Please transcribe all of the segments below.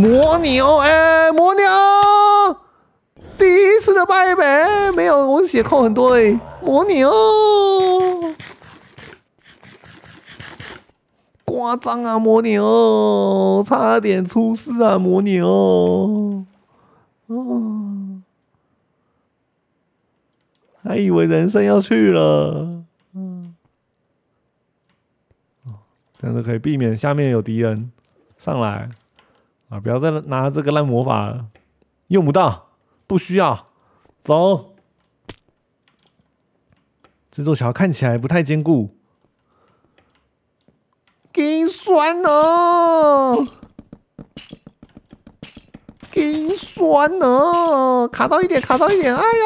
魔牛哎，魔牛，第一次的败北，没有我血扣很多哎。魔牛，夸张啊，魔牛，差点出事啊，魔牛。嗯，还以为人生要去了。嗯，但是可以避免下面有敌人上来。啊！不要再拿这个烂魔法了，用不到，不需要。走，这座桥看起来不太坚固。给酸了！给酸了！卡到一点，卡到一点，哎呀，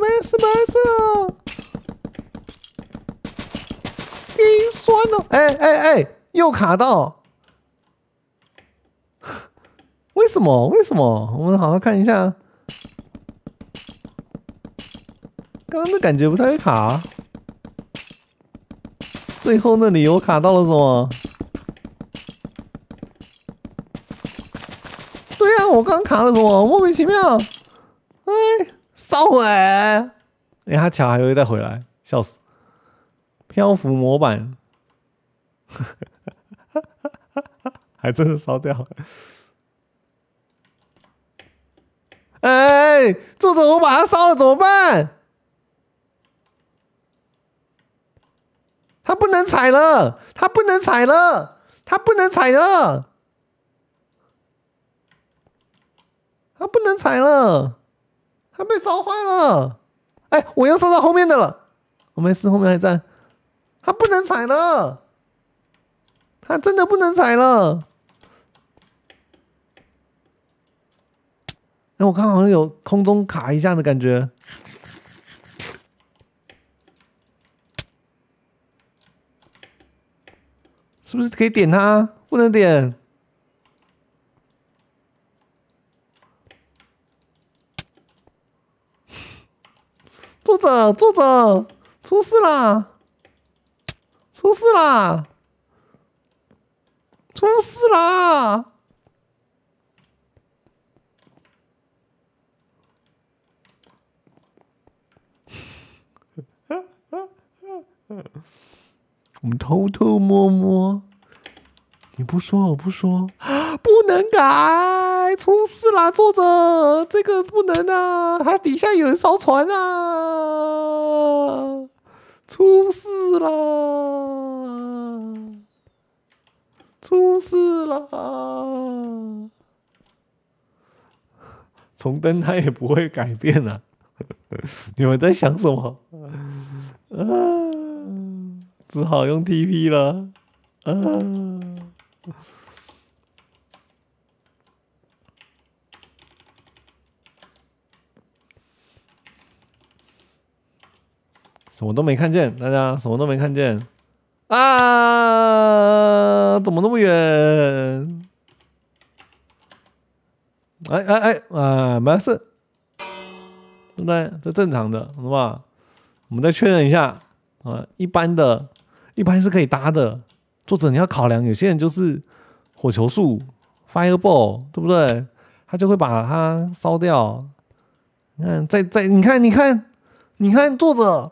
没事没事。给酸了！哎哎哎，又卡到。为什么？为什么？我们好好看一下，刚刚的感觉不太会卡。最后那里有卡到了什么？对呀，我刚卡了什么？莫名其妙。哎，烧毁！哎，他卡还会再回来，笑死。漂浮模板，还真是烧掉。了。哎，作者，我把它烧了，怎么办？他不能踩了，他不能踩了，他不能踩了，他不能踩了，他被烧坏了。哎，我又烧到后面的了，我没事，后面还在，他不能踩了，他真的不能踩了。那我看好像有空中卡一下的感觉，是不是可以点它？不能点。坐着，坐着，出事啦！出事啦！出事啦！我们偷偷摸摸，你不说我不说，不能改。出事了，作者，这个不能啊！它底下有人烧船啊，出事了，出事了！重登它也不会改变啊！你们在想什么？啊！只好用 TP 了，啊！什么都没看见，大家什么都没看见，啊！怎么那么远？哎哎哎，啊，没事，对不对？这正常的是吧？我们再确认一下，啊，一般的。一般是可以搭的，作者你要考量，有些人就是火球术 （fireball），对不对？他就会把它烧掉。你看，在在，你看，你看，你看，作者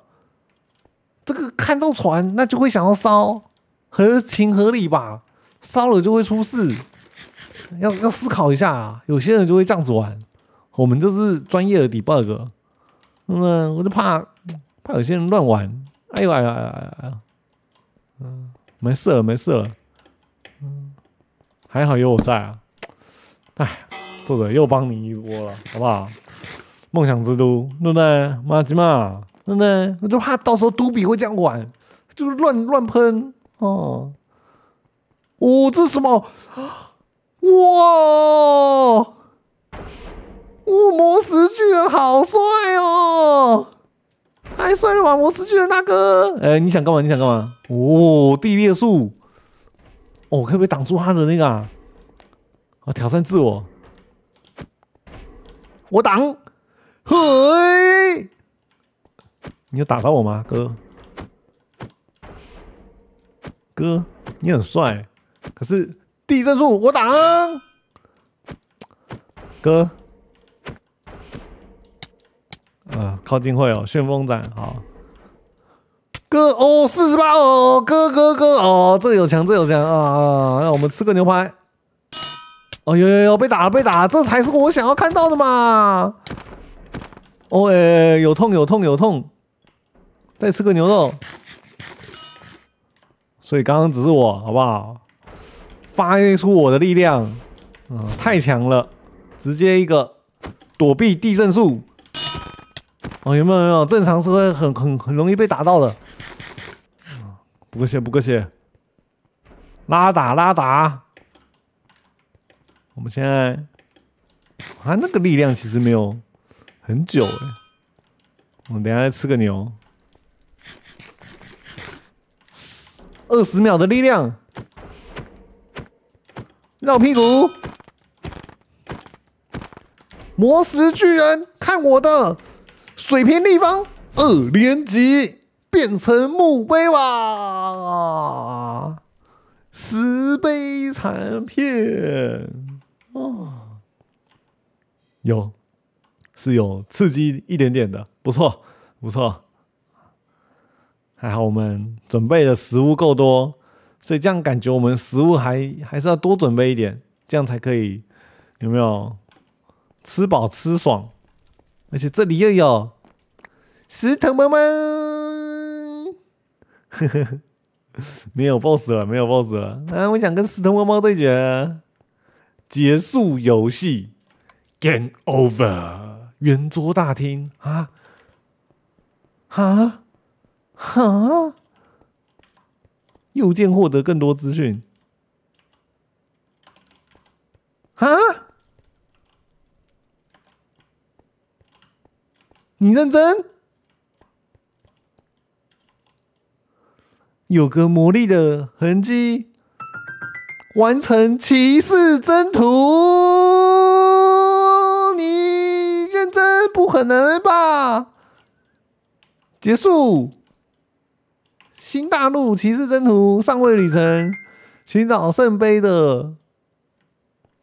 这个看到船，那就会想要烧，合情合理吧？烧了就会出事，要要思考一下。有些人就会这样子玩，我们就是专业的 debug。嗯，我就怕怕有些人乱玩，哎呦哎呦哎呦哎呦！没事了，没事了，嗯，还好有我在啊！哎，作者又帮你一波了，好不好？梦想之都，对不对？马吉玛，对不对？我就怕到时候杜比会这样玩，就是乱乱喷啊！哦，这是什么？哇！哦，魔石巨人好帅哦！太帅了吧！我是巨人大哥。哎，你想干嘛？你想干嘛？哦，地裂术，哦，可不可以挡住他的那个？啊，挑战自我，我挡。嘿，你要打到我吗，哥？哥，你很帅，可是地震术我挡，哥。啊，靠近会哦，旋风斩好，哥哦，四十八哦，哥哥哥哦，这有墙，这有墙啊啊！那我们吃个牛排。哦呦呦呦，被打了，被打，了，这才是我想要看到的嘛！哦哎，有痛有痛有痛，再吃个牛肉。所以刚刚只是我，好不好？发挥出我的力量，嗯，太强了，直接一个躲避地震术。哦，有没有没有？正常是会很很很容易被打到的，不够血，不够血，拉打拉打。我们现在，啊，那个力量其实没有很久哎。我们等下吃个牛，二十秒的力量，绕屁股，魔石巨人，看我的！水平立方二连击变成墓碑哇，石碑残片啊，有是有刺激一点点的，不错不错，还好我们准备的食物够多，所以这样感觉我们食物还还是要多准备一点，这样才可以有没有吃饱吃爽。而且这里又有石头猫猫，没有 BOSS 了，没有 BOSS 了。啊，我想跟石头猫猫对决，结束游戏，Game Over。圆桌大厅啊，啊，哈？右键获得更多资讯，啊你认真？有个魔力的痕迹，完成骑士征途。你认真？不可能吧！结束。新大陆骑士征途上位旅程，寻找圣杯的。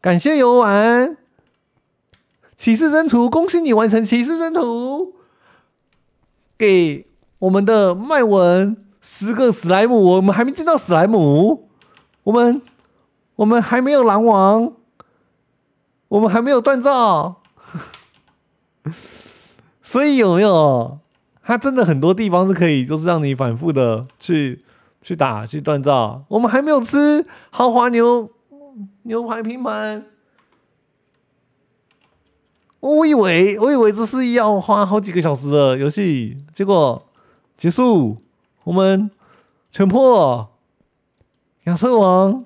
感谢游玩。骑士征途，恭喜你完成骑士征途！给我们的麦文十个史莱姆，我们还没见到史莱姆，我们我们还没有狼王，我们还没有锻造，所以有没有？它真的很多地方是可以，就是让你反复的去去打去锻造。我们还没有吃豪华牛牛排拼盘。我以为我以为这是要花好几个小时的游戏，结果结束，我们全破。亚瑟王，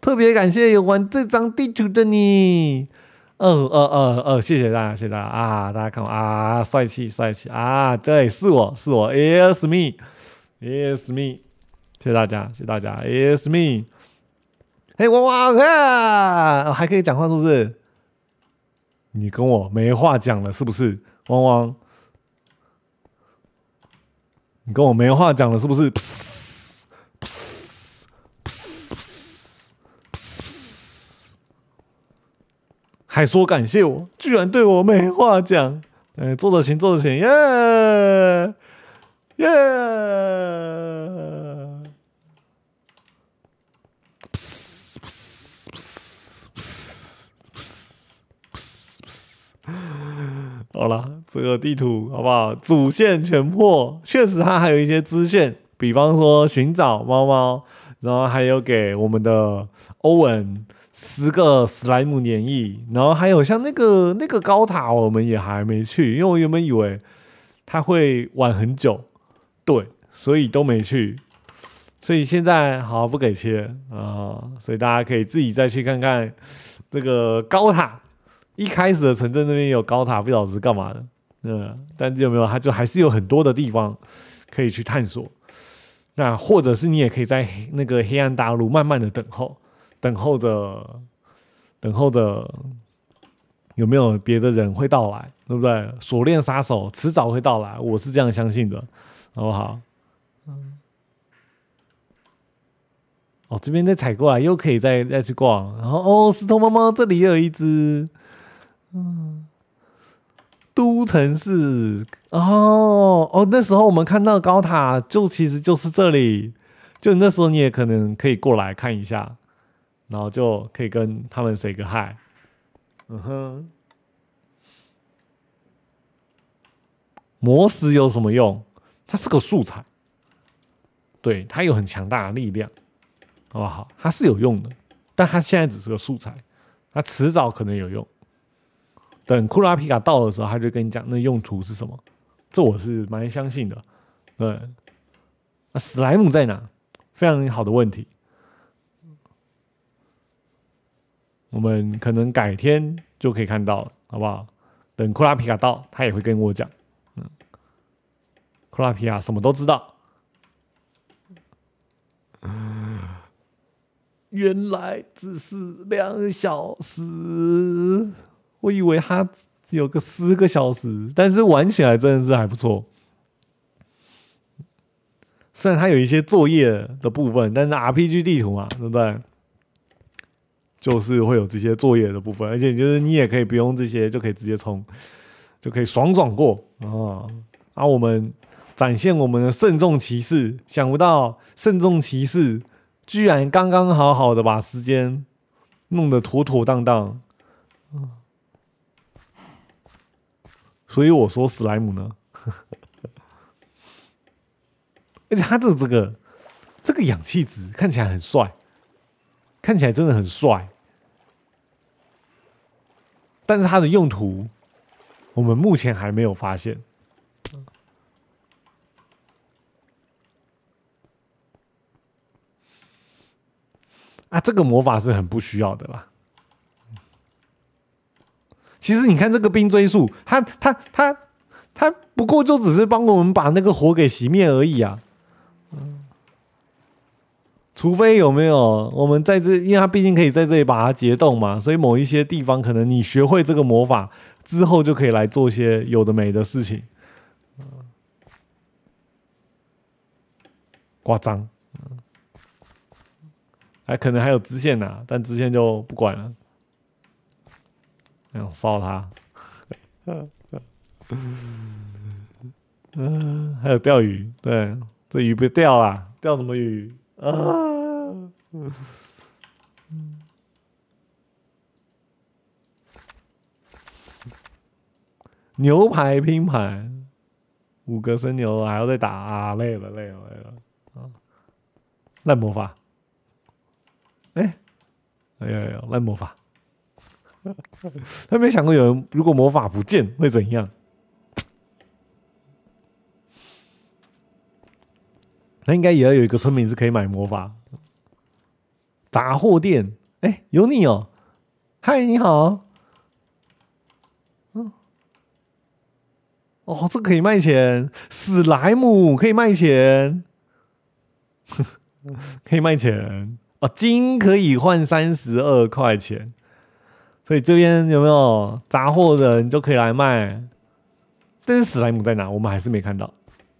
特别感谢有玩这张地图的你。哦哦哦哦，谢谢大家，谢谢大家啊！大家看我啊，帅气帅气啊！对，是我是我，It's me，It's me，谢谢大家，谢谢大家，It's me。嘿，哇，哇，啊，还可以讲话是不是？你跟我没话讲了，是不是？汪汪！你跟我没话讲了，是不是？还说感谢我，居然对我没话讲！哎，坐着请，坐着请，耶！好了，这个地图好不好？主线全破，确实它还有一些支线，比方说寻找猫猫，然后还有给我们的欧文十个史莱姆粘液，然后还有像那个那个高塔，我们也还没去，因为我原本以为它会晚很久，对，所以都没去，所以现在好不给切啊，所以大家可以自己再去看看这个高塔。一开始的城镇那边有高塔，不知道是干嘛的，嗯，但是有没有，他就还是有很多的地方可以去探索。那或者是你也可以在那个黑暗大陆慢慢的等候，等候着，等候着，有没有别的人会到来，对不对？锁链杀手迟早会到来，我是这样相信的，好不好？嗯。哦，这边再踩过来，又可以再再去逛，然后哦，石头猫猫这里也有一只。嗯，都城市哦哦，那时候我们看到高塔，就其实就是这里，就那时候你也可能可以过来看一下，然后就可以跟他们 say 个 hi。嗯哼，魔石有什么用？它是个素材，对，它有很强大的力量，好不好？它是有用的，但它现在只是个素材，它迟早可能有用。等库拉皮卡到的时候，他就跟你讲那用途是什么。这我是蛮相信的。对，那史莱姆在哪？非常好的问题。我们可能改天就可以看到了，好不好？等库拉皮卡到，他也会跟我讲。嗯，库拉皮卡什么都知道。原来只是两小时。我以为它有个十个小时，但是玩起来真的是还不错。虽然它有一些作业的部分，但是 RPG 地图嘛，对不对？就是会有这些作业的部分，而且就是你也可以不用这些，就可以直接冲，就可以爽爽过啊！啊，我们展现我们的慎重骑士，想不到慎重骑士居然刚刚好好的把时间弄得妥妥当当，嗯。所以我说，史莱姆呢？而且它的这个这个氧气值看起来很帅，看起来真的很帅。但是它的用途，我们目前还没有发现。啊，这个魔法是很不需要的吧？其实你看这个冰锥术，它它它它，不过就只是帮我们把那个火给熄灭而已啊。除非有没有我们在这，因为它毕竟可以在这里把它解冻嘛，所以某一些地方可能你学会这个魔法之后，就可以来做一些有的没的事情。嗯，张，脏，还可能还有支线呐，但支线就不管了。烧他，嗯，还有钓鱼，对，这鱼被钓了，钓什么鱼？牛排拼盘，五格生牛还要再打，累了，累了，累了。烂魔法，哎，哎呀呀，烂魔法。他没想过有人如果魔法不见会怎样？那应该也要有一个村民是可以买魔法杂货店。哎，有你哦！嗨，你好。嗯，哦，这可以卖钱。史莱姆可以卖钱，可以卖钱哦。金可以换三十二块钱。所以这边有没有杂货的，你就可以来卖。但是史莱姆在哪，我们还是没看到，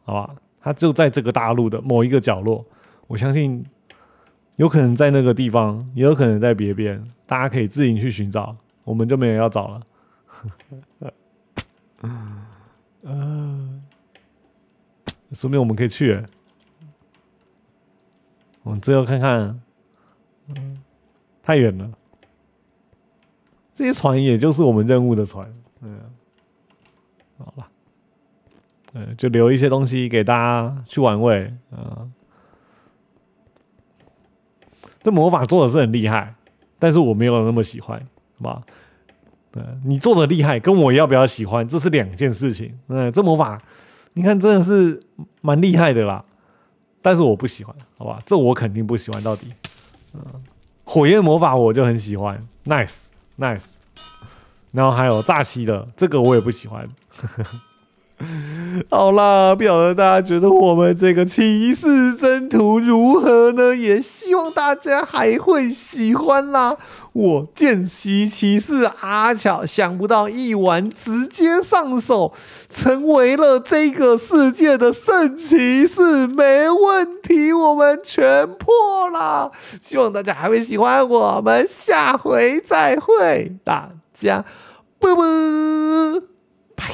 好吧？它就在这个大陆的某一个角落，我相信有可能在那个地方，也有可能在别边，大家可以自行去寻找。我们就没有要找了。啊，说明我们可以去。我们最后看看，嗯，太远了。这些船也就是我们任务的船，嗯，好吧，嗯，就留一些东西给大家去玩味嗯，这魔法做的是很厉害，但是我没有那么喜欢，好吧？嗯，你做的厉害，跟我要不要喜欢，这是两件事情。嗯，这魔法，你看真的是蛮厉害的啦，但是我不喜欢，好吧？这我肯定不喜欢到底。嗯，火焰魔法我就很喜欢，nice。nice，然后还有炸西的，这个我也不喜欢。呵呵 好啦，不晓得大家觉得我们这个骑士征途如何呢？也希望大家还会喜欢啦。我见习骑士阿巧，想不到一玩直接上手，成为了这个世界的圣骑士，没问题，我们全破啦。希望大家还会喜欢我们，下回再会，大家啵，拜